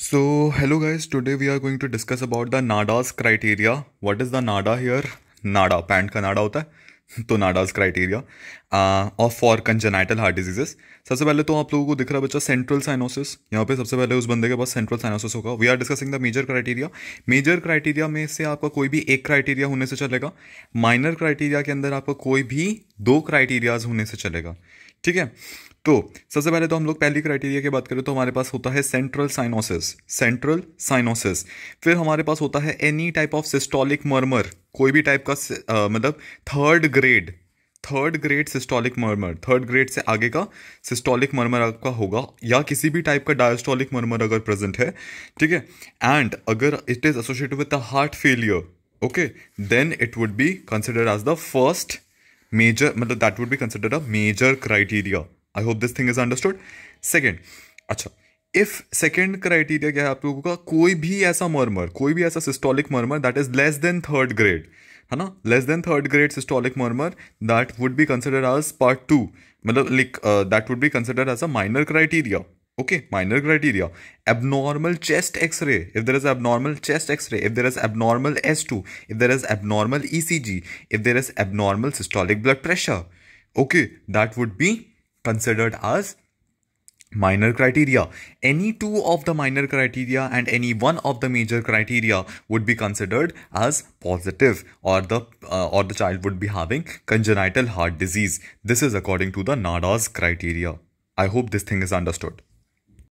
So hello guys today we are going to discuss about the Nadas criteria what is the Nada here नाडा pant का नाडा होता है तो Nadas criteria of for congenital heart diseases सबसे पहले तो आप लोगों को दिख रहा है बच्चा सेंट्रल साइनोसिस यहाँ पे सबसे पहले उस बंदे के पास सेंट्रल साइनोसिस होगा we are discussing the major criteria major criteria में से आपका कोई भी एक क्राइटेरिया होने से चलेगा माइनर क्राइटेरिया के अंदर आपका कोई भी दो क्राइटेरियाज होने से चलेगा ठीक है तो सबसे पहले तो हम लोग पहली क्राइटेरिया की बात करें तो हमारे पास होता है सेंट्रल साइनोसिस सेंट्रल साइनोसिस फिर हमारे पास होता है any type of systolic murmur कोई भी टाइप का मतलब third grade third grade systolic murmur third grade से आगे का सिस्टोलिक मर्मर आपका होगा या किसी भी टाइप का डायस्टोलिक मर्मर अगर प्रेजेंट है ठीक है एंड अगर it is associated with the heart failure okay then it would be considered as the first major मतलब that would be considered a major criteria I hope this thing is understood second अच्छा if second criteria क्या है आप लोगों का कोई भी ऐसा मर्मर कोई भी ऐसा systolic murmur that is less than third grade है ना less than third grade systolic murmur that would be consider as part two मतलब like that would be consider as a minor criteria Okay, minor criteria. Abnormal chest x-ray. If there is abnormal chest x-ray, if there is abnormal S2, if there is abnormal ECG, if there is abnormal systolic blood pressure. Okay, that would be considered as minor criteria. Any two of the minor criteria and any one of the major criteria would be considered as positive or the uh, or the child would be having congenital heart disease. This is according to the NADA's criteria. I hope this thing is understood.